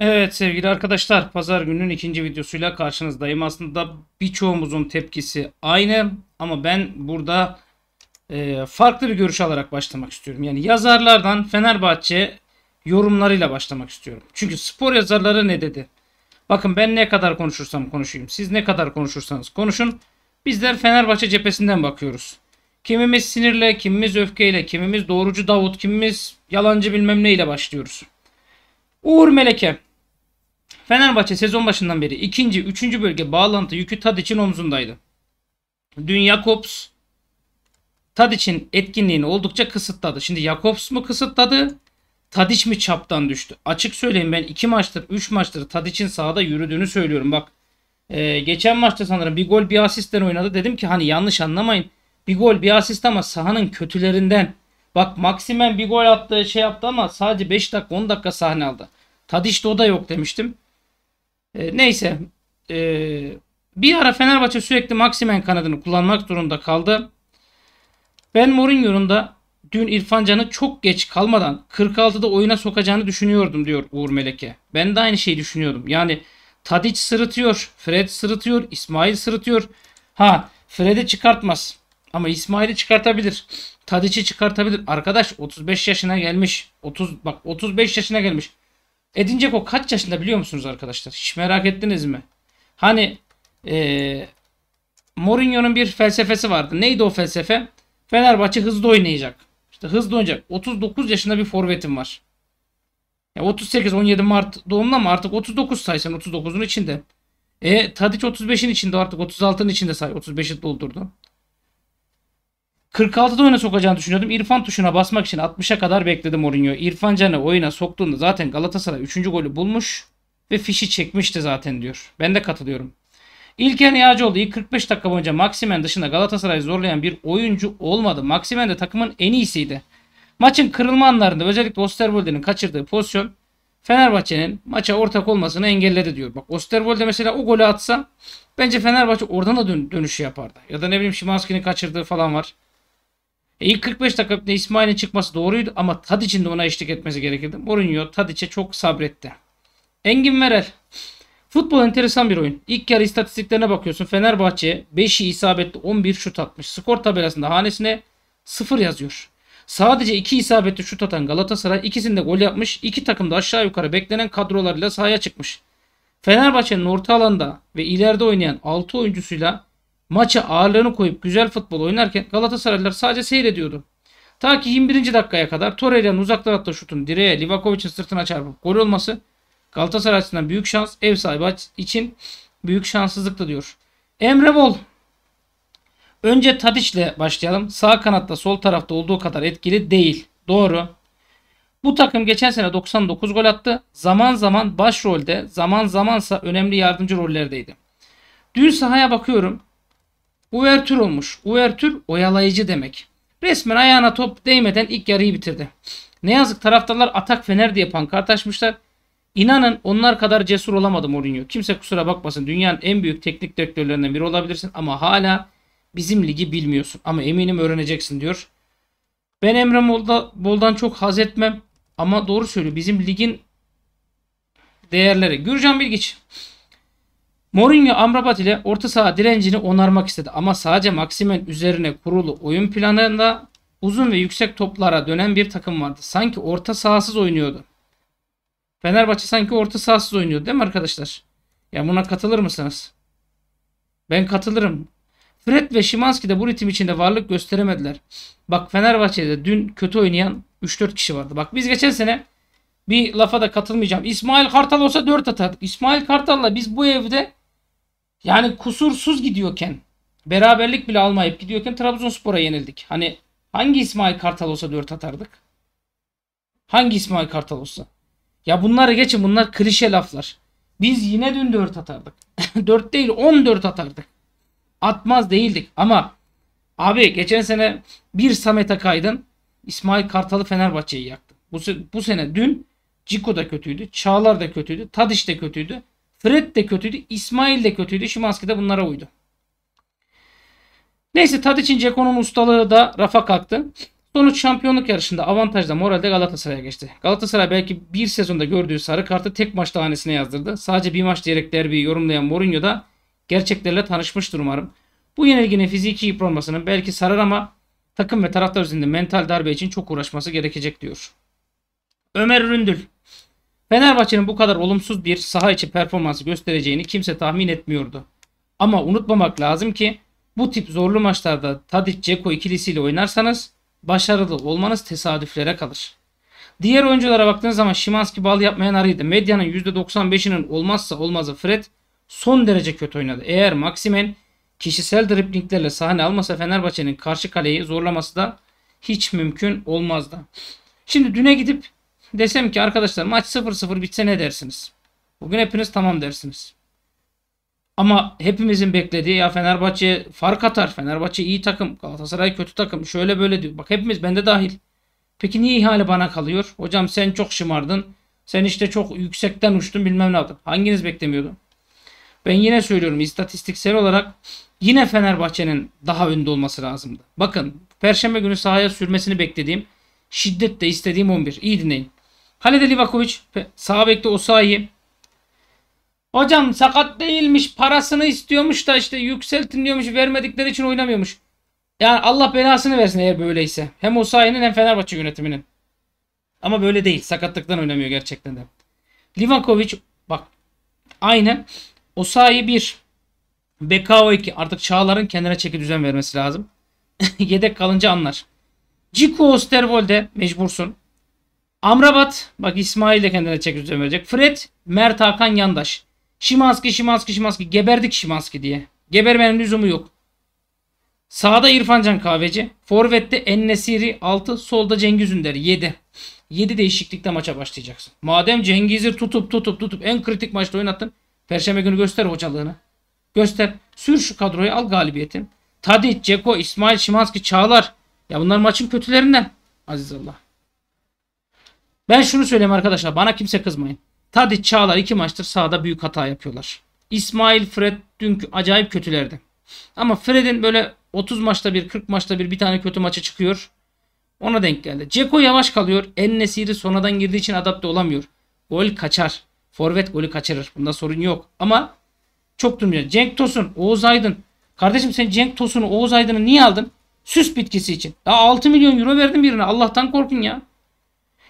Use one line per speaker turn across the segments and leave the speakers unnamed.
Evet sevgili arkadaşlar pazar gününün ikinci videosuyla karşınızdayım. Aslında birçoğumuzun tepkisi aynı ama ben burada e, farklı bir görüş alarak başlamak istiyorum. Yani yazarlardan Fenerbahçe yorumlarıyla başlamak istiyorum. Çünkü spor yazarları ne dedi? Bakın ben ne kadar konuşursam konuşayım. Siz ne kadar konuşursanız konuşun. Bizler Fenerbahçe cephesinden bakıyoruz. Kimimiz sinirle, kimimiz öfkeyle, kimimiz doğrucu Davut, kimimiz yalancı bilmem neyle başlıyoruz. Uğur Meleke Fenerbahçe sezon başından beri ikinci, üçüncü bölge bağlantı yükü Tadic'in omzundaydı. Dün Jakobs Tadic'in etkinliğini oldukça kısıtladı. Şimdi Jakobs mu kısıtladı? Tadic mi çaptan düştü? Açık söyleyeyim ben 2 maçtır 3 maçtır Tadic'in sahada yürüdüğünü söylüyorum. Bak e, geçen maçta sanırım bir gol bir asistten oynadı. Dedim ki hani yanlış anlamayın. Bir gol bir asist ama sahanın kötülerinden. Bak Maximen bir gol attı şey yaptı ama sadece 5 dakika 10 dakika sahne aldı. Tadic'te o da yok demiştim. E, neyse. E, bir ara Fenerbahçe sürekli Maximen kanadını kullanmak durumunda kaldı. Ben Mourinho'nun da dün İrfan Can'ı çok geç kalmadan 46'da oyuna sokacağını düşünüyordum diyor Uğur Meleke. Ben de aynı şeyi düşünüyordum. Yani Tadic sırıtıyor, Fred sırıtıyor, İsmail sırıtıyor. Ha Fred'i çıkartmaz ama İsmail'i çıkartabilir. Tadic'i çıkartabilir. Arkadaş 35 yaşına gelmiş. 30 bak 35 yaşına gelmiş. Edin o kaç yaşında biliyor musunuz arkadaşlar? Hiç merak ettiniz mi? Hani ee, Mourinho'nun bir felsefesi vardı. Neydi o felsefe? Fenerbahçe hızlı oynayacak. İşte hızlı oynayacak. 39 yaşında bir forvetim var. Ya 38 17 Mart doğumlu ama artık 39 say 39'un içinde. E Tadic 35'in içinde artık 36'ın içinde say 35'i doldurdu. 46'da oyuna sokacağını düşünüyordum. İrfan tuşuna basmak için 60'a kadar bekledim Mourinho. İrfan Can'ı oyuna soktuğunda zaten Galatasaray 3. golü bulmuş ve fişi çekmişti zaten diyor. Ben de katılıyorum. İlk yarı yağcı oldu. İlk 45 dakika boyunca Maximen dışında Galatasaray'ı zorlayan bir oyuncu olmadı. Maximen de takımın en iyisiydi. Maçın kırılma anlarında özellikle Osterwolde'nin kaçırdığı pozisyon Fenerbahçe'nin maça ortak olmasını engelledi diyor. Bak Osterwolde mesela o golü atsa bence Fenerbahçe oradan da dön- dönüşü yapardı. Ya da ne bileyim Şimanski'nin kaçırdığı falan var. E, ilk 45 dakikada İsmail'in çıkması doğruydu ama Tadic'in de ona eşlik etmesi gerekirdi. Mourinho Tadic'e çok sabretti. Engin verer. Futbol enteresan bir oyun. İlk yarı istatistiklerine bakıyorsun. Fenerbahçe 5'i isabetli 11 şut atmış. Skor tabelasında hanesine 0 yazıyor. Sadece 2 isabetli şut atan Galatasaray ikisinde gol yapmış. İki takım da aşağı yukarı beklenen kadrolarıyla sahaya çıkmış. Fenerbahçe'nin orta alanda ve ileride oynayan 6 oyuncusuyla maça ağırlığını koyup güzel futbol oynarken Galatasaraylılar sadece seyrediyordu. Ta ki 21. dakikaya kadar Torreira'nın uzaktan attığı şutun direğe Livakovic'in sırtına çarpıp gol olması Galatasaray açısından büyük şans, ev sahibi için büyük şanssızlıktı diyor. Emre Bol. Önce Tadiç'le başlayalım. Sağ kanatta sol tarafta olduğu kadar etkili değil. Doğru. Bu takım geçen sene 99 gol attı. Zaman zaman başrolde, zaman zamansa önemli yardımcı rollerdeydi. Dün sahaya bakıyorum. Uvertür olmuş. Uvertür oyalayıcı demek. Resmen ayağına top değmeden ilk yarıyı bitirdi. Ne yazık taraftarlar atak fener diye pankart açmışlar. İnanın onlar kadar cesur olamadım Mourinho. Kimse kusura bakmasın. Dünyanın en büyük teknik direktörlerinden biri olabilirsin ama hala bizim ligi bilmiyorsun. Ama eminim öğreneceksin diyor. Ben Emre Bol'da, Bol'dan çok haz etmem. Ama doğru söylüyor. Bizim ligin değerleri. Gürcan Bilgiç. Mourinho Amrabat ile orta saha direncini onarmak istedi ama sadece Maximen üzerine kurulu oyun planında uzun ve yüksek toplara dönen bir takım vardı. Sanki orta sahasız oynuyordu. Fenerbahçe sanki orta sahasız oynuyordu değil mi arkadaşlar? Ya buna katılır mısınız? Ben katılırım. Fred ve Şimanski de bu ritim içinde varlık gösteremediler. Bak Fenerbahçe'de dün kötü oynayan 3-4 kişi vardı. Bak biz geçen sene bir lafa da katılmayacağım. İsmail Kartal olsa 4 atardık. İsmail Kartal'la biz bu evde yani kusursuz gidiyorken beraberlik bile almayıp gidiyorken Trabzonspor'a yenildik. Hani hangi İsmail Kartal olsa 4 atardık? Hangi İsmail Kartal olsa? Ya bunları geçin bunlar klişe laflar. Biz yine dün 4 atardık. 4 değil 14 atardık. Atmaz değildik ama abi geçen sene bir Samet Akaydın İsmail Kartal'ı Fenerbahçe'yi yaktı. Bu, bu sene dün Ciko da kötüydü. Çağlar da kötüydü. Tadiş de kötüydü. Fred de kötüydü. İsmail de kötüydü. Şimanski de bunlara uydu. Neyse Tadiç'in Ceko'nun ustalığı da rafa kalktı. Sonuç şampiyonluk yarışında avantajda moralde Galatasaray'a geçti. Galatasaray belki bir sezonda gördüğü sarı kartı tek maçta hanesine yazdırdı. Sadece bir maç diyerek derbiyi yorumlayan Mourinho da gerçeklerle tanışmıştır umarım. Bu yenilginin fiziki yıpranmasının belki sarar ama takım ve taraftar üzerinde mental darbe için çok uğraşması gerekecek diyor. Ömer Ründül Fenerbahçe'nin bu kadar olumsuz bir saha içi performansı göstereceğini kimse tahmin etmiyordu. Ama unutmamak lazım ki bu tip zorlu maçlarda Tadic Ceko ikilisiyle oynarsanız başarılı olmanız tesadüflere kalır. Diğer oyunculara baktığınız zaman Şimanski bal yapmayan arıydı. Medyanın %95'inin olmazsa olmazı Fred son derece kötü oynadı. Eğer Maximen kişisel driplinglerle sahne almasa Fenerbahçe'nin karşı kaleyi zorlaması da hiç mümkün olmazdı. Şimdi düne gidip Desem ki arkadaşlar maç 0-0 bitse ne dersiniz? Bugün hepiniz tamam dersiniz. Ama hepimizin beklediği ya Fenerbahçe fark atar. Fenerbahçe iyi takım. Galatasaray kötü takım. Şöyle böyle diyor. Bak hepimiz bende dahil. Peki niye ihale bana kalıyor? Hocam sen çok şımardın. Sen işte çok yüksekten uçtun bilmem ne yaptın. Hanginiz beklemiyordu? Ben yine söylüyorum istatistiksel olarak yine Fenerbahçe'nin daha önde olması lazımdı. Bakın Perşembe günü sahaya sürmesini beklediğim şiddetle istediğim 11. İyi dinleyin. Kalede Livakovic. Sağ bekte Osayi. Hocam sakat değilmiş. Parasını istiyormuş da işte yükseltin diyormuş. Vermedikleri için oynamıyormuş. Yani Allah belasını versin eğer böyleyse. Hem Osayi'nin hem Fenerbahçe yönetiminin. Ama böyle değil. Sakatlıktan oynamıyor gerçekten de. Livakovic bak aynen Osayi 1 BKO 2 artık Çağlar'ın kendine çeki düzen vermesi lazım. Yedek kalınca anlar. Ciku Osterwolde mecbursun. Amrabat. Bak İsmail de kendine çek düzen Fred. Mert Hakan Yandaş. Şimanski Şimanski Şimanski. Geberdik Şimanski diye. Gebermenin lüzumu yok. Sağda İrfancan Kahveci. Forvet'te Ennesiri 6. Solda Cengiz Ünder 7. 7 değişiklikte maça başlayacaksın. Madem Cengiz'i tutup tutup tutup en kritik maçta oynattın. Perşembe günü göster hocalığını. Göster. Sür şu kadroyu al galibiyetin. Tadic, Ceko, İsmail Şimanski, Çağlar. Ya bunlar maçın kötülerinden. Aziz Allah. Ben şunu söyleyeyim arkadaşlar. Bana kimse kızmayın. Tadiç Çağlar iki maçtır sahada büyük hata yapıyorlar. İsmail Fred dünkü acayip kötülerdi. Ama Fred'in böyle 30 maçta bir 40 maçta bir bir tane kötü maçı çıkıyor. Ona denk geldi. Ceko yavaş kalıyor. En nesiri sonradan girdiği için adapte olamıyor. Gol kaçar. Forvet golü kaçırır. Bunda sorun yok. Ama çok durmuyor. Cenk Tosun, Oğuz Aydın. Kardeşim sen Cenk Tosun'u, Oğuz Aydın'ı niye aldın? Süs bitkisi için. Daha 6 milyon euro verdin birine. Allah'tan korkun ya.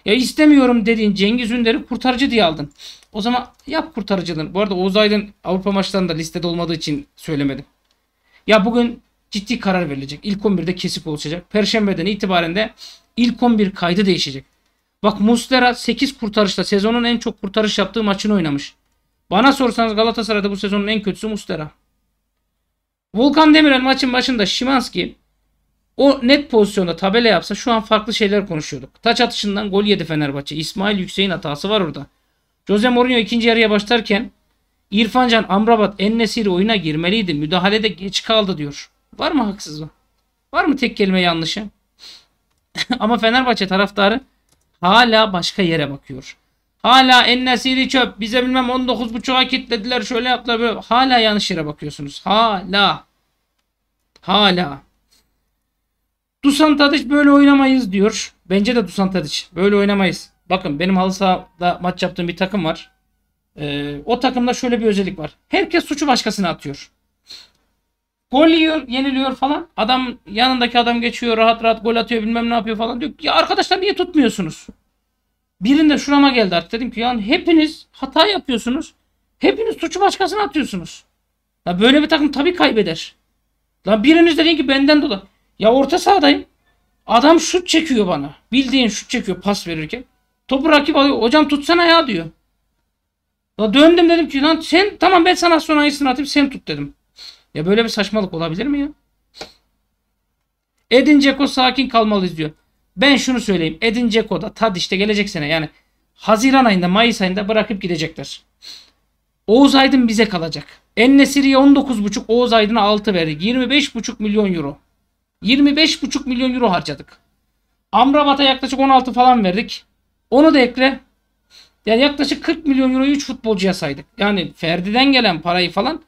Ya istemiyorum dediğin Cengiz Ünder'i kurtarıcı diye aldın. O zaman yap kurtarıcılığını. Bu arada Oğuz Aydın Avrupa maçlarında listede olmadığı için söylemedim. Ya bugün ciddi karar verilecek. İlk 11'de kesip oluşacak. Perşembeden itibaren de ilk 11 kaydı değişecek. Bak Muslera 8 kurtarışla sezonun en çok kurtarış yaptığı maçını oynamış. Bana sorsanız Galatasaray'da bu sezonun en kötüsü Muslera. Volkan Demirel maçın başında Şimanski o net pozisyonda tabela yapsa şu an farklı şeyler konuşuyorduk. Taç atışından gol yedi Fenerbahçe. İsmail Yüksek'in hatası var orada. Jose Mourinho ikinci yarıya başlarken İrfancan Amrabat Ennesiri oyuna girmeliydi. Müdahalede geç kaldı diyor. Var mı haksız Var mı tek kelime yanlışı? Ama Fenerbahçe taraftarı hala başka yere bakıyor. Hala Ennesiri çöp. Bize bilmem 19.5'a kitlediler. Şöyle yaptılar böyle. Hala yanlış yere bakıyorsunuz. Hala. Hala. Dusan Tadic böyle oynamayız diyor. Bence de Dusan Tadic böyle oynamayız. Bakın benim halı sahada maç yaptığım bir takım var. Ee, o takımda şöyle bir özellik var. Herkes suçu başkasına atıyor. Gol yiyor, yeniliyor falan. Adam yanındaki adam geçiyor rahat rahat gol atıyor bilmem ne yapıyor falan diyor. Ya arkadaşlar niye tutmuyorsunuz? Birinde şurama geldi artık dedim ki yani hepiniz hata yapıyorsunuz. Hepiniz suçu başkasına atıyorsunuz. Ya böyle bir takım tabii kaybeder. Lan biriniz dedi ki benden dolayı. Ya orta sahadayım. Adam şut çekiyor bana. Bildiğin şut çekiyor pas verirken. Topu rakip alıyor. Hocam tutsana ya diyor. Ya döndüm dedim ki lan sen tamam ben sana sonra iyisini atayım sen tut dedim. Ya böyle bir saçmalık olabilir mi ya? Edin Dzeko sakin kalmalıyız diyor. Ben şunu söyleyeyim. Edin Dzeko da tad işte gelecek sene yani Haziran ayında Mayıs ayında bırakıp gidecekler. Oğuz Aydın bize kalacak. Ennesiri'ye 19,5 Oğuz Aydın'a 6 verdik. 25,5 milyon euro. 25,5 milyon euro harcadık. Amrabat'a yaklaşık 16 falan verdik. Onu da ekle. Yani yaklaşık 40 milyon euroyu 3 futbolcuya saydık. Yani Ferdi'den gelen parayı falan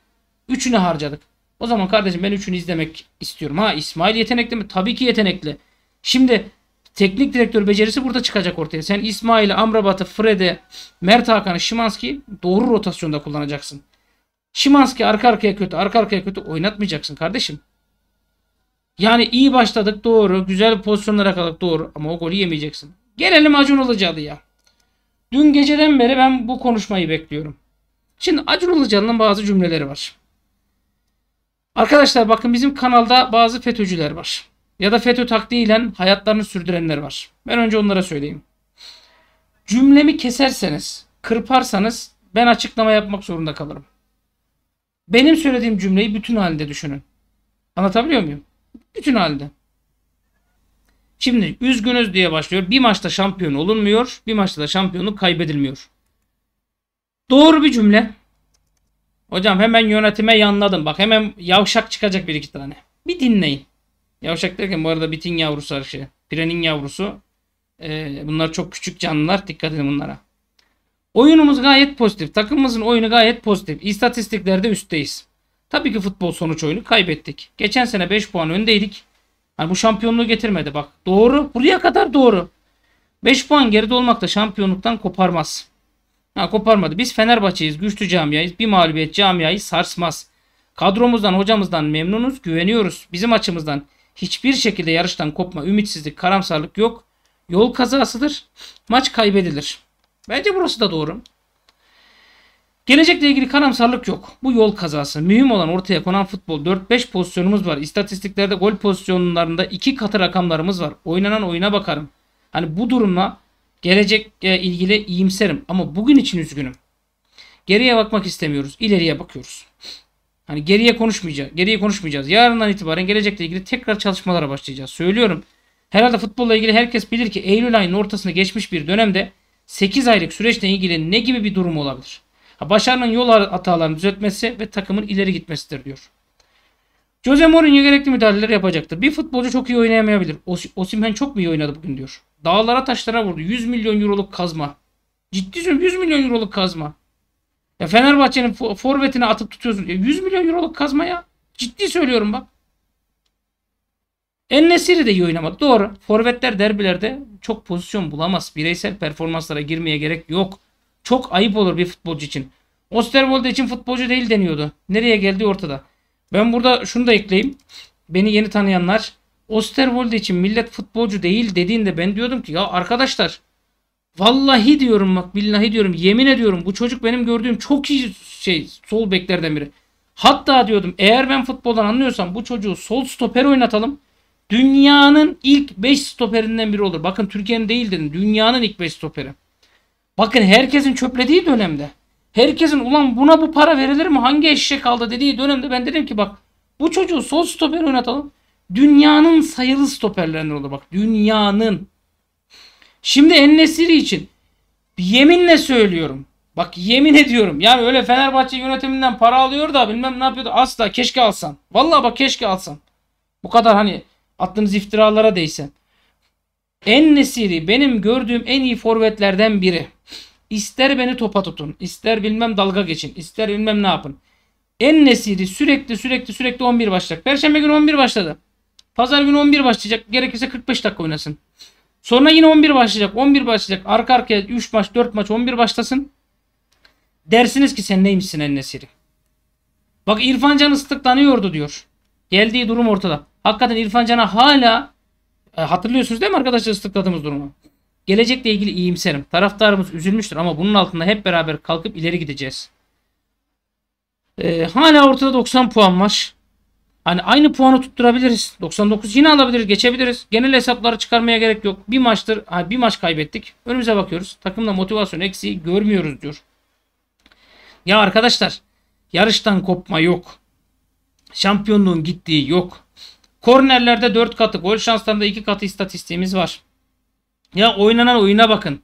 3'ünü harcadık. O zaman kardeşim ben 3'ünü izlemek istiyorum. Ha İsmail yetenekli mi? Tabii ki yetenekli. Şimdi teknik direktör becerisi burada çıkacak ortaya. Sen İsmail'i, Amrabat'ı, Fred'i, Mert Hakan'ı, Şimanski'yi doğru rotasyonda kullanacaksın. Şimanski arka arkaya kötü, arka arkaya kötü oynatmayacaksın kardeşim. Yani iyi başladık doğru. Güzel pozisyonlara kaldık doğru. Ama o golü yemeyeceksin. Gelelim Acun Ilıcalı'ya. Dün geceden beri ben bu konuşmayı bekliyorum. Şimdi Acun Ilıcalı'nın bazı cümleleri var. Arkadaşlar bakın bizim kanalda bazı FETÖ'cüler var. Ya da FETÖ taktiğiyle hayatlarını sürdürenler var. Ben önce onlara söyleyeyim. Cümlemi keserseniz, kırparsanız ben açıklama yapmak zorunda kalırım. Benim söylediğim cümleyi bütün halinde düşünün. Anlatabiliyor muyum? Bütün halde. Şimdi üzgünüz diye başlıyor. Bir maçta şampiyon olunmuyor. Bir maçta da şampiyonluk kaybedilmiyor. Doğru bir cümle. Hocam hemen yönetime yanladım. Bak hemen yavşak çıkacak bir iki tane. Bir dinleyin. Yavşak derken bu arada bitin yavrusu her şey. Pirenin yavrusu. Ee, bunlar çok küçük canlılar. Dikkat edin bunlara. Oyunumuz gayet pozitif. Takımımızın oyunu gayet pozitif. İstatistiklerde üstteyiz. Tabii ki futbol sonuç oyunu kaybettik. Geçen sene 5 puan öndeydik. Yani bu şampiyonluğu getirmedi bak. Doğru. Buraya kadar doğru. 5 puan geride olmak da şampiyonluktan koparmaz. Ha, koparmadı. Biz Fenerbahçe'yiz. Güçlü camiayız. Bir mağlubiyet camiayı sarsmaz. Kadromuzdan, hocamızdan memnunuz. Güveniyoruz. Bizim açımızdan hiçbir şekilde yarıştan kopma, ümitsizlik, karamsarlık yok. Yol kazasıdır. Maç kaybedilir. Bence burası da doğru. Gelecekle ilgili karamsarlık yok. Bu yol kazası. Mühim olan ortaya konan futbol. 4-5 pozisyonumuz var. İstatistiklerde gol pozisyonlarında iki katı rakamlarımız var. Oynanan oyuna bakarım. Hani bu durumla gelecekle ilgili iyimserim. Ama bugün için üzgünüm. Geriye bakmak istemiyoruz. İleriye bakıyoruz. Hani geriye konuşmayacağız. Geriye konuşmayacağız. Yarından itibaren gelecekle ilgili tekrar çalışmalara başlayacağız. Söylüyorum. Herhalde futbolla ilgili herkes bilir ki Eylül ayının ortasına geçmiş bir dönemde 8 aylık süreçle ilgili ne gibi bir durum olabilir? Başarının yol hatalarını düzeltmesi ve takımın ileri gitmesidir diyor. Jose Mourinho gerekli müdahaleleri yapacaktır. Bir futbolcu çok iyi oynayamayabilir. Osimhen çok mu iyi oynadı bugün diyor. Dağlara taşlara vurdu. 100 milyon euroluk kazma. Ciddi söylüyorum 100 milyon euroluk kazma. Ya Fenerbahçe'nin forvetine atıp tutuyorsun. Ya 100 milyon euroluk kazma ya. Ciddi söylüyorum bak. En Nesiri de iyi oynamadı. Doğru. Forvetler derbilerde çok pozisyon bulamaz. Bireysel performanslara girmeye gerek yok. Çok ayıp olur bir futbolcu için. Osterwolde için futbolcu değil deniyordu. Nereye geldi ortada. Ben burada şunu da ekleyeyim. Beni yeni tanıyanlar Osterwolde için millet futbolcu değil dediğinde ben diyordum ki ya arkadaşlar vallahi diyorum bak billahi diyorum yemin ediyorum bu çocuk benim gördüğüm çok iyi şey sol beklerden biri. Hatta diyordum eğer ben futboldan anlıyorsam bu çocuğu sol stoper oynatalım. Dünyanın ilk 5 stoperinden biri olur. Bakın Türkiye'nin değil dedim. Dünyanın ilk 5 stoperi. Bakın herkesin çöplediği dönemde. Herkesin ulan buna bu para verilir mi? Hangi eşek aldı dediği dönemde ben dedim ki bak bu çocuğu sol stoper oynatalım. Dünyanın sayılı stoperlerinden olur bak. Dünyanın. Şimdi Ennesiri için yeminle söylüyorum. Bak yemin ediyorum. Yani öyle Fenerbahçe yönetiminden para alıyor da bilmem ne yapıyordu. Asla keşke alsan Vallahi bak keşke alsan Bu kadar hani attığımız iftiralara değsen. En Nesiri benim gördüğüm en iyi forvetlerden biri. İster beni topa tutun, ister bilmem dalga geçin, ister bilmem ne yapın. En Nesiri sürekli sürekli sürekli 11 başlayacak. Perşembe günü 11 başladı. Pazar günü 11 başlayacak. Gerekirse 45 dakika oynasın. Sonra yine 11 başlayacak. 11 başlayacak. Arka arkaya 3 maç 4 maç 11 başlasın. Dersiniz ki sen neymişsin en Nesiri. Bak İrfan Can ıslıklanıyordu diyor. Geldiği durum ortada. Hakikaten İrfan Can'a hala e, hatırlıyorsunuz değil mi arkadaşlar ıslıkladığımız durumu? Gelecekle ilgili iyimserim. Taraftarımız üzülmüştür ama bunun altında hep beraber kalkıp ileri gideceğiz. Ee, hala ortada 90 puan var. Hani aynı puanı tutturabiliriz. 99 yine alabiliriz, geçebiliriz. Genel hesapları çıkarmaya gerek yok. Bir maçtır, bir maç kaybettik. Önümüze bakıyoruz. Takımda motivasyon eksiği görmüyoruz diyor. Ya arkadaşlar, yarıştan kopma yok. Şampiyonluğun gittiği yok. Kornerlerde 4 katı, gol şanslarında 2 katı istatistiğimiz var. Ya oynanan oyuna bakın.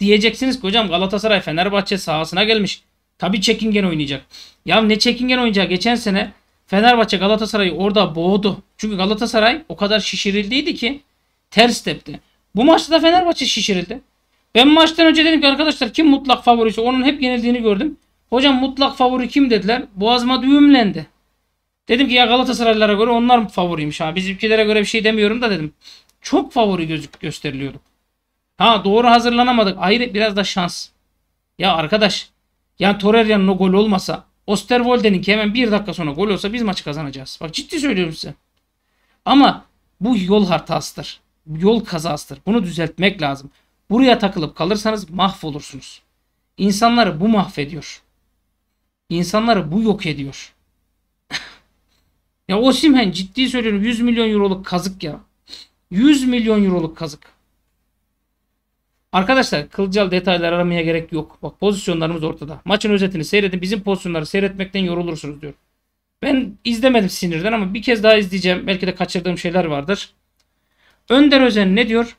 Diyeceksiniz ki hocam Galatasaray Fenerbahçe sahasına gelmiş. Tabi çekingen oynayacak. Ya ne çekingen oynayacak? Geçen sene Fenerbahçe Galatasaray'ı orada boğdu. Çünkü Galatasaray o kadar şişirildiydi ki ters tepti. Bu maçta da Fenerbahçe şişirildi. Ben maçtan önce dedim ki arkadaşlar kim mutlak favorisi? Onun hep yenildiğini gördüm. Hocam mutlak favori kim dediler. Boğazıma düğümlendi. Dedim ki ya Galatasaraylılara göre onlar favoriymiş ha. Bizimkilere göre bir şey demiyorum da dedim. Çok favori gözük gösteriliyordu. Ha doğru hazırlanamadık. Ayrı biraz da şans. Ya arkadaş. Ya Torreira'nın o gol olmasa. Osterwolde'nin ki hemen bir dakika sonra gol olsa biz maçı kazanacağız. Bak ciddi söylüyorum size. Ama bu yol hatasıdır. Yol kazasıdır. Bunu düzeltmek lazım. Buraya takılıp kalırsanız mahvolursunuz. İnsanları bu mahvediyor. İnsanları bu yok ediyor. Ya Osimhen ciddi söylüyorum 100 milyon euroluk kazık ya. 100 milyon euroluk kazık. Arkadaşlar kılcal detaylar aramaya gerek yok. Bak pozisyonlarımız ortada. Maçın özetini seyredin. Bizim pozisyonları seyretmekten yorulursunuz diyor. Ben izlemedim sinirden ama bir kez daha izleyeceğim. Belki de kaçırdığım şeyler vardır. Önder Özen ne diyor?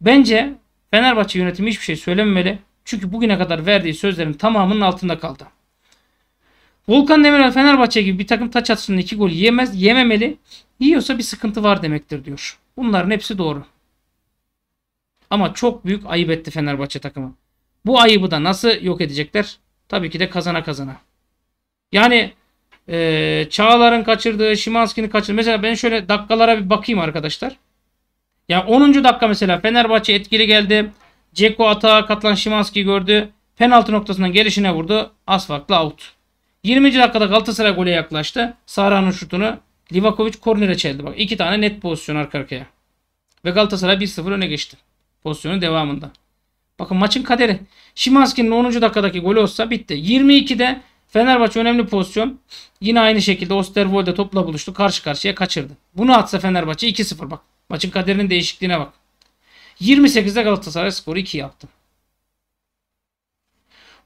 Bence Fenerbahçe yönetimi hiçbir şey söylememeli. Çünkü bugüne kadar verdiği sözlerin tamamının altında kaldı. Volkan Demirel Fenerbahçe gibi bir takım taç atsın iki gol yemez, yememeli. Yiyorsa bir sıkıntı var demektir diyor. Bunların hepsi doğru. Ama çok büyük ayıp etti Fenerbahçe takımı. Bu ayıbı da nasıl yok edecekler? Tabii ki de kazana kazana. Yani e, Çağlar'ın kaçırdığı, Şimanski'nin kaçırdığı. Mesela ben şöyle dakikalara bir bakayım arkadaşlar. Ya yani 10. dakika mesela Fenerbahçe etkili geldi. Ceko atağa katılan Şimanski gördü. Penaltı noktasından gelişine vurdu. Asfakla out. 20. dakikada Galatasaray gole yaklaştı. Sara'nın şutunu Livakovic kornere çeldi. Bak iki tane net pozisyon arka arkaya. Ve Galatasaray 1-0 öne geçti. Pozisyonun devamında. Bakın maçın kaderi. Şimanski'nin 10. dakikadaki golü olsa bitti. 22'de Fenerbahçe önemli pozisyon. Yine aynı şekilde Osterwolde topla buluştu. Karşı karşıya kaçırdı. Bunu atsa Fenerbahçe 2-0 bak. Maçın kaderinin değişikliğine bak. 28'de Galatasaray skoru 2 yaptı.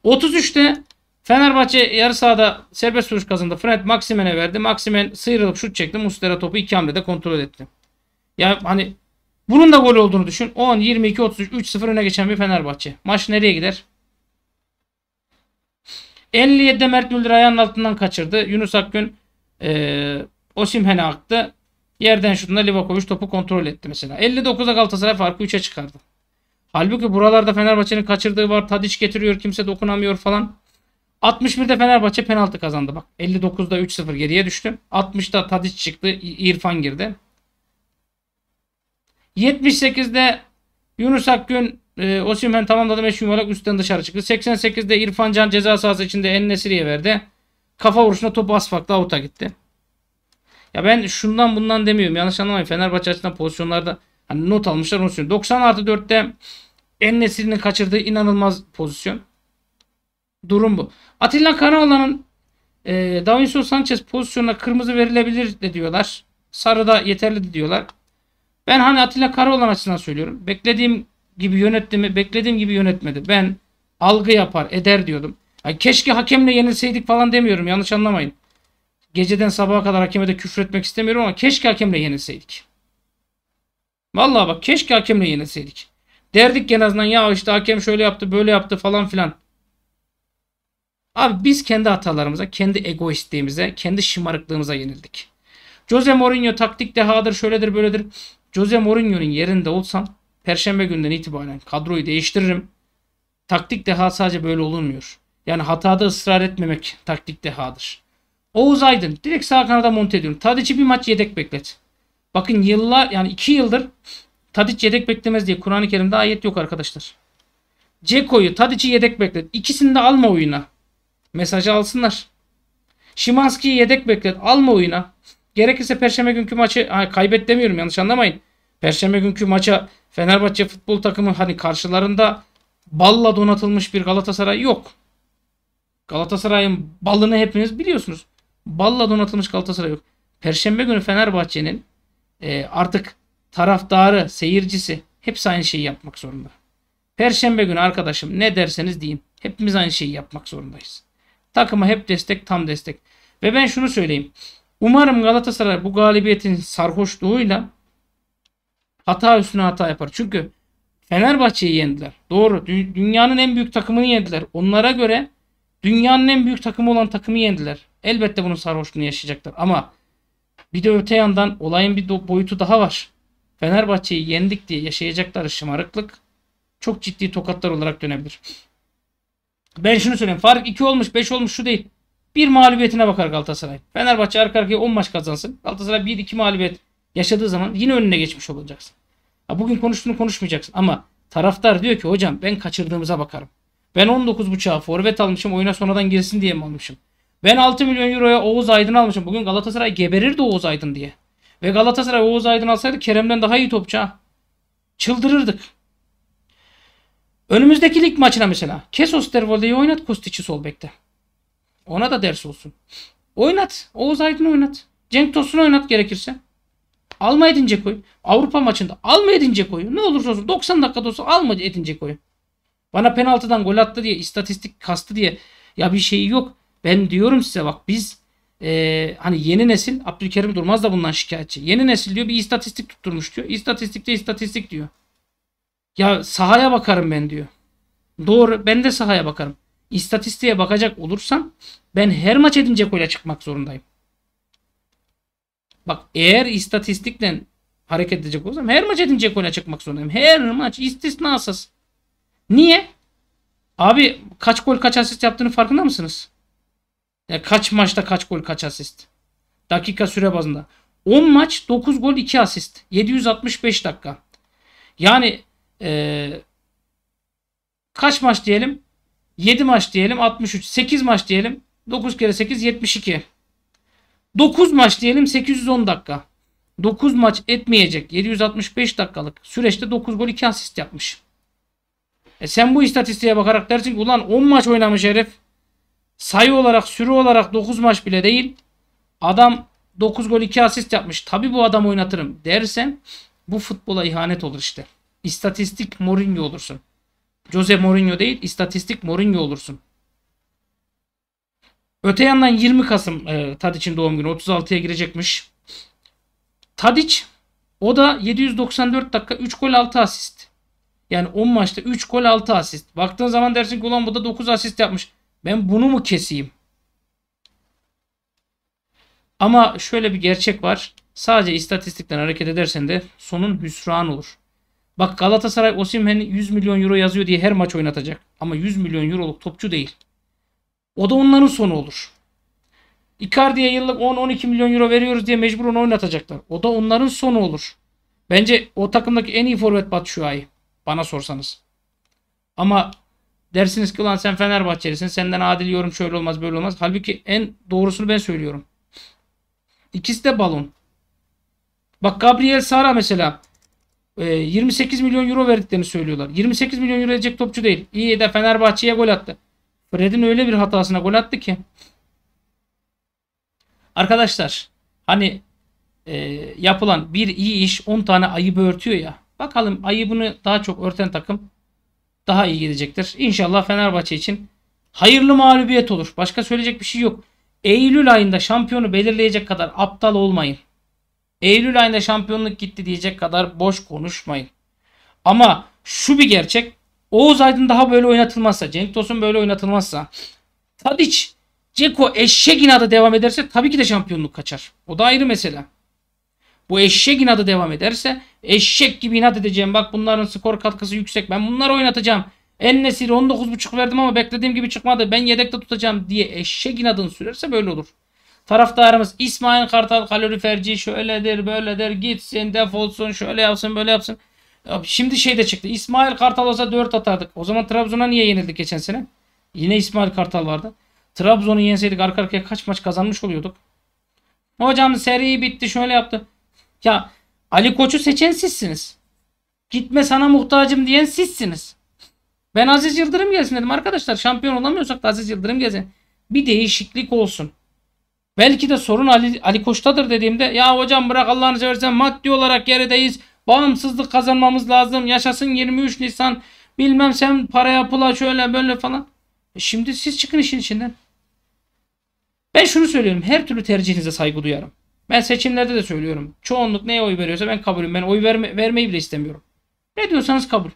33'te Fenerbahçe yarı sahada serbest vuruş kazandı. Fred Maximen'e verdi. Maximen sıyrılıp şut çekti. Muslera topu iki hamlede kontrol etti. Ya hani bunun da gol olduğunu düşün. 10, 22, 33, 3-0 öne geçen bir Fenerbahçe. Maç nereye gider? 57'de Mert Müldür ayağının altından kaçırdı. Yunus Akgün e, Osimhen'e aktı. Yerden şutunda Livakovic topu kontrol etti mesela. 59'da Galatasaray farkı 3'e çıkardı. Halbuki buralarda Fenerbahçe'nin kaçırdığı var. Tadiç getiriyor kimse dokunamıyor falan. 61'de Fenerbahçe penaltı kazandı. Bak 59'da 3-0 geriye düştü. 60'da Tadiç çıktı. İrfan girdi. 78'de Yunus Akgün e, Osimhen tamamladı 5 yuvarlak üstten dışarı çıktı. 88'de İrfan Can ceza sahası içinde En Nesiri'ye verdi. Kafa vuruşuna top asfakta avuta gitti. Ya ben şundan bundan demiyorum. Yanlış anlamayın. Fenerbahçe açısından pozisyonlarda hani not almışlar onu söylüyorum. 90 artı 4'te En Nesiri'nin kaçırdığı inanılmaz pozisyon durum bu. Atilla Karaoğlan'ın e, Davinson Sanchez pozisyonuna kırmızı verilebilir de diyorlar. Sarı da yeterli de diyorlar. Ben hani Atilla Karaoğlan açısından söylüyorum. Beklediğim gibi yönetti mi? Beklediğim gibi yönetmedi. Ben algı yapar, eder diyordum. Yani keşke hakemle yenilseydik falan demiyorum. Yanlış anlamayın. Geceden sabaha kadar hakeme de küfretmek istemiyorum ama keşke hakemle yenilseydik. Vallahi bak keşke hakemle yenilseydik. Derdik en azından ya işte hakem şöyle yaptı böyle yaptı falan filan. Abi biz kendi hatalarımıza, kendi egoistliğimize, kendi şımarıklığımıza yenildik. Jose Mourinho taktik dehadır, şöyledir, böyledir. Jose Mourinho'nun yerinde olsan, perşembe günden itibaren kadroyu değiştiririm. Taktik deha sadece böyle olunmuyor. Yani hatada ısrar etmemek taktik dehadır. Oğuz Aydın direkt sağ kanada monte ediyorum. Tadic'i bir maç yedek beklet. Bakın yıllar yani iki yıldır Tadic yedek beklemez diye Kur'an-ı Kerim'de ayet yok arkadaşlar. Ceko'yu Tadic'i yedek beklet. İkisini de alma oyuna. Mesajı alsınlar. Şimanski'yi yedek beklet. Alma oyuna. Gerekirse perşembe günkü maçı ha, kaybet demiyorum yanlış anlamayın. Perşembe günkü maça Fenerbahçe futbol takımı hani karşılarında balla donatılmış bir Galatasaray yok. Galatasaray'ın balını hepiniz biliyorsunuz. Balla donatılmış Galatasaray yok. Perşembe günü Fenerbahçe'nin e, artık taraftarı, seyircisi hepsi aynı şeyi yapmak zorunda. Perşembe günü arkadaşım ne derseniz deyin. Hepimiz aynı şeyi yapmak zorundayız. Takıma hep destek tam destek. Ve ben şunu söyleyeyim. Umarım Galatasaray bu galibiyetin sarhoşluğuyla hata üstüne hata yapar. Çünkü Fenerbahçe'yi yendiler. Doğru. Dü dünyanın en büyük takımını yendiler. Onlara göre dünyanın en büyük takımı olan takımı yendiler. Elbette bunun sarhoşluğunu yaşayacaklar. Ama bir de öte yandan olayın bir boyutu daha var. Fenerbahçe'yi yendik diye yaşayacakları şımarıklık çok ciddi tokatlar olarak dönebilir. Ben şunu söyleyeyim. Fark 2 olmuş 5 olmuş şu değil. Bir mağlubiyetine bakar Galatasaray. Fenerbahçe arka arkaya 10 maç kazansın. Galatasaray 1-2 mağlubiyet yaşadığı zaman yine önüne geçmiş olacaksın. Ha, bugün konuştuğunu konuşmayacaksın ama taraftar diyor ki hocam ben kaçırdığımıza bakarım. Ben 19.5'a forvet almışım oyuna sonradan girsin diye mi almışım? Ben 6 milyon euroya Oğuz Aydın almışım. Bugün Galatasaray geberirdi Oğuz Aydın diye. Ve Galatasaray Oğuz Aydın alsaydı Kerem'den daha iyi topçu Çıldırırdık. Önümüzdeki lig maçına mesela. Kesos Dervolde'yi oynat Kostiç'i sol bekte. Ona da ders olsun. Oynat. Oğuz Aydın'ı oynat. Cenk Tosun'u oynat gerekirse. Alma edince koy, Avrupa maçında alma edince koy. Ne olursa olsun 90 dakikada olsa alma edince koy. Bana penaltıdan gol attı diye istatistik kastı diye ya bir şeyi yok. Ben diyorum size bak biz e, hani yeni nesil Abdülkerim Durmaz da bundan şikayetçi. Yeni nesil diyor bir istatistik tutturmuş diyor. İstatistikte istatistik diyor. Ya sahaya bakarım ben diyor. Doğru ben de sahaya bakarım. İstatistiğe bakacak olursam ben her maç edince gola çıkmak zorundayım. Bak eğer istatistikle hareket edecek olursam her maç edince gola çıkmak zorundayım. Her maç istisnasız. Niye? Abi kaç gol kaç asist yaptığını farkında mısınız? Ya kaç maçta kaç gol kaç asist? Dakika süre bazında. 10 maç 9 gol 2 asist. 765 dakika. Yani e, kaç maç diyelim? 7 maç diyelim 63. 8 maç diyelim 9 kere 8 72. 9 maç diyelim 810 dakika. 9 maç etmeyecek 765 dakikalık süreçte 9 gol 2 asist yapmış. E sen bu istatistiğe bakarak dersin ki ulan 10 maç oynamış herif. Sayı olarak sürü olarak 9 maç bile değil. Adam 9 gol 2 asist yapmış. Tabi bu adam oynatırım dersen bu futbola ihanet olur işte. İstatistik Mourinho olursun. Jose Mourinho değil, istatistik Mourinho olursun. Öte yandan 20 Kasım e, Tadic'in doğum günü 36'ya girecekmiş. Tadic o da 794 dakika 3 gol 6 asist. Yani 10 maçta 3 gol 6 asist. Baktığın zaman dersin ki ulan bu da 9 asist yapmış. Ben bunu mu keseyim? Ama şöyle bir gerçek var. Sadece istatistikten hareket edersen de sonun hüsran olur. Bak Galatasaray Osimhen'i 100 milyon euro yazıyor diye her maç oynatacak. Ama 100 milyon euroluk topçu değil. O da onların sonu olur. Icardi'ye yıllık 10-12 milyon euro veriyoruz diye mecbur onu oynatacaklar. O da onların sonu olur. Bence o takımdaki en iyi forvet Batu Şua'yı. Bana sorsanız. Ama dersiniz ki ulan sen Fenerbahçelisin. Senden adil yorum şöyle olmaz böyle olmaz. Halbuki en doğrusunu ben söylüyorum. İkisi de balon. Bak Gabriel Sara mesela 28 ee, milyon euro verdiklerini söylüyorlar. 28 milyon euro edecek topçu değil. İyi de Fenerbahçe'ye gol attı. Fred'in öyle bir hatasına gol attı ki. Arkadaşlar hani e, yapılan bir iyi iş 10 tane ayıbı örtüyor ya. Bakalım ayıbını daha çok örten takım daha iyi gidecektir. İnşallah Fenerbahçe için hayırlı mağlubiyet olur. Başka söyleyecek bir şey yok. Eylül ayında şampiyonu belirleyecek kadar aptal olmayın. Eylül ayında şampiyonluk gitti diyecek kadar boş konuşmayın. Ama şu bir gerçek. Oğuz Aydın daha böyle oynatılmazsa, Cenk Tosun böyle oynatılmazsa, Tadic, Ceko eşek inadı devam ederse tabii ki de şampiyonluk kaçar. O da ayrı mesele. Bu eşek inadı devam ederse eşek gibi inat edeceğim. Bak bunların skor katkısı yüksek. Ben bunları oynatacağım. En nesiri 19.5 verdim ama beklediğim gibi çıkmadı. Ben yedekte tutacağım diye eşek inadını sürerse böyle olur. Taraftarımız İsmail Kartal kaloriferci şöyledir böyledir gitsin defolsun şöyle yapsın böyle yapsın. Şimdi şey de çıktı. İsmail Kartal olsa 4 atardık. O zaman Trabzon'a niye yenildik geçen sene? Yine İsmail Kartal vardı. Trabzon'u yenseydik arka arkaya kaç maç kazanmış oluyorduk. Hocam seri bitti şöyle yaptı. Ya Ali Koç'u seçen sizsiniz. Gitme sana muhtacım diyen sizsiniz. Ben Aziz Yıldırım gelsin dedim. Arkadaşlar şampiyon olamıyorsak da Aziz Yıldırım gelsin. Bir değişiklik olsun. Belki de sorun Ali, Ali Koç'tadır dediğimde ya hocam bırak Allah'ını seversen maddi olarak gerideyiz. Bağımsızlık kazanmamız lazım. Yaşasın 23 Nisan. Bilmem sen paraya pula şöyle böyle falan. E şimdi siz çıkın işin içinden. Ben şunu söylüyorum. Her türlü tercihinize saygı duyarım. Ben seçimlerde de söylüyorum. Çoğunluk neye oy veriyorsa ben kabulüm. Ben oy verme, vermeyi bile istemiyorum. Ne diyorsanız kabul.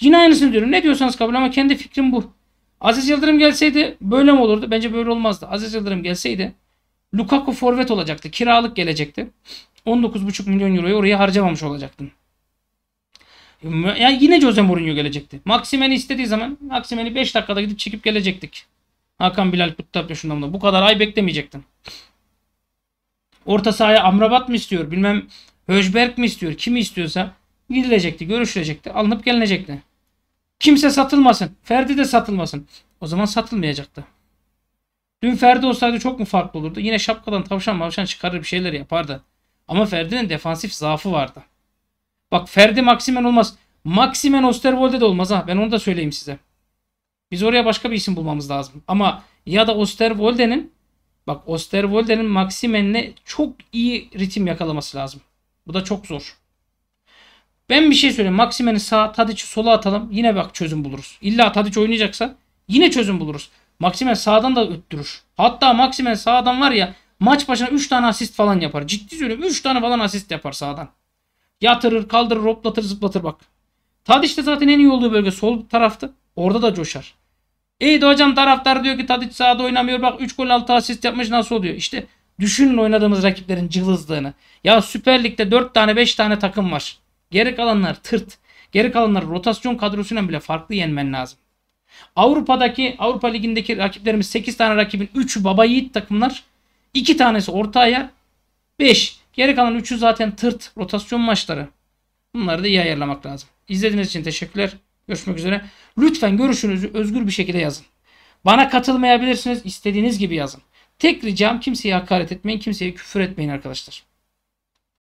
Yine aynısını diyorum. Ne diyorsanız kabul ama kendi fikrim bu. Aziz Yıldırım gelseydi böyle mi olurdu? Bence böyle olmazdı. Aziz Yıldırım gelseydi Lukaku forvet olacaktı. Kiralık gelecekti. 19,5 milyon euroyu oraya harcamamış olacaktın. Yani yine Jose Mourinho gelecekti. Maksimen'i istediği zaman Maksimen'i 5 dakikada gidip çekip gelecektik. Hakan Bilal Kutlup şundan buna. Bu kadar ay beklemeyecektin. Orta sahaya Amrabat mı istiyor? Bilmem Höjberg mi istiyor? Kimi istiyorsa gidilecekti, görüşülecekti, alınıp gelinecekti. Kimse satılmasın. Ferdi de satılmasın. O zaman satılmayacaktı. Dün Ferdi olsaydı çok mu farklı olurdu? Yine şapkadan tavşan mavşan çıkarır bir şeyler yapardı. Ama Ferdi'nin defansif zaafı vardı. Bak Ferdi maksimen olmaz. Maksimen Osterwolde de olmaz ha. Ben onu da söyleyeyim size. Biz oraya başka bir isim bulmamız lazım. Ama ya da Osterwolde'nin bak Osterwolde'nin maksimenle çok iyi ritim yakalaması lazım. Bu da çok zor. Ben bir şey söyleyeyim. Maksimeni sağa, Tadic'i sola atalım. Yine bak çözüm buluruz. İlla Tadic oynayacaksa yine çözüm buluruz. Maximen sağdan da öttürür. Hatta Maximen sağdan var ya maç başına 3 tane asist falan yapar. Ciddi söylüyorum 3 tane falan asist yapar sağdan. Yatırır, kaldırır, hoplatır, zıplatır bak. Tadiç de zaten en iyi olduğu bölge sol taraftı. Orada da coşar. İyi de hocam taraftar diyor ki Tadiç sağda oynamıyor. Bak 3 gol 6 asist yapmış nasıl oluyor? İşte düşünün oynadığımız rakiplerin cılızlığını. Ya Süper Lig'de 4 tane 5 tane takım var. Geri kalanlar tırt. Geri kalanlar rotasyon kadrosundan bile farklı yenmen lazım. Avrupa'daki Avrupa Ligi'ndeki rakiplerimiz 8 tane rakibin 3'ü baba yiğit takımlar. 2 tanesi orta ayar. 5. Geri kalan 3'ü zaten tırt rotasyon maçları. Bunları da iyi ayarlamak lazım. İzlediğiniz için teşekkürler. Görüşmek üzere. Lütfen görüşünüzü özgür bir şekilde yazın. Bana katılmayabilirsiniz. istediğiniz gibi yazın. Tek ricam kimseye hakaret etmeyin. Kimseye küfür etmeyin arkadaşlar.